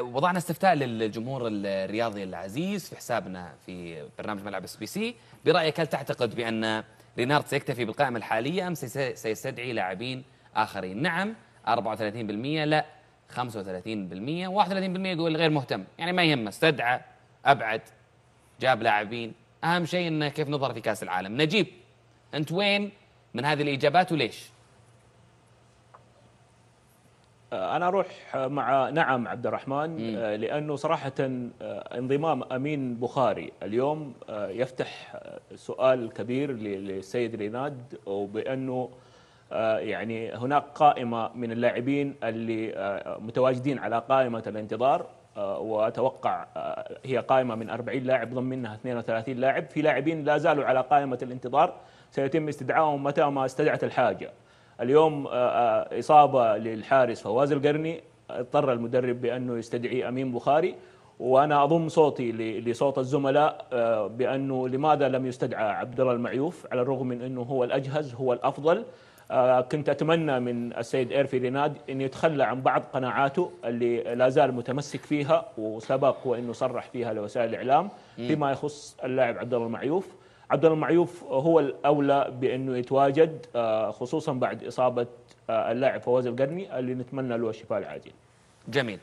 وضعنا استفتاء للجمهور الرياضي العزيز في حسابنا في برنامج ملعب اس بي سي برايك هل تعتقد بان رينارد سيكتفي بالقائمه الحاليه ام سيستدعي لاعبين اخرين نعم 34% لا 35% 31 يقول غير مهتم يعني ما يهمه استدعى ابعد جاب لاعبين اهم شيء انه كيف نظهر في كاس العالم نجيب انت وين من هذه الاجابات وليش آه، انا اروح مع نعم عبد الرحمن مم. آه، لانه صراحه آه، انضمام امين بخاري اليوم يفتح سؤال كبير للسيد ريناد وبانه يعني هناك قائمه من اللاعبين اللي متواجدين على قائمه الانتظار واتوقع هي قائمه من 40 لاعب ضمن منها 32 لاعب في لاعبين لا زالوا على قائمه الانتظار سيتم استدعائهم متى ما استدعت الحاجه اليوم آه، آه، إصابة للحارس فواز القرني اضطر المدرب بأنه يستدعي أمين بخاري وانا اضم صوتي لصوت الزملاء آه، بانه لماذا لم يستدعى عبد الله المعيوف على الرغم من انه هو الاجهز هو الافضل كنت اتمنى من السيد ايرفي ريناد ان يتخلى عن بعض قناعاته اللي لا زال متمسك فيها وسبق وانه صرح فيها لوسائل الاعلام فيما يخص اللاعب عبد الله المعيوف عبد الله المعيوف هو الاولى بانه يتواجد آه، خصوصا بعد اصابه آه، اللاعب فواز القرني اللي نتمنى له الشفاء العاجل. جميل.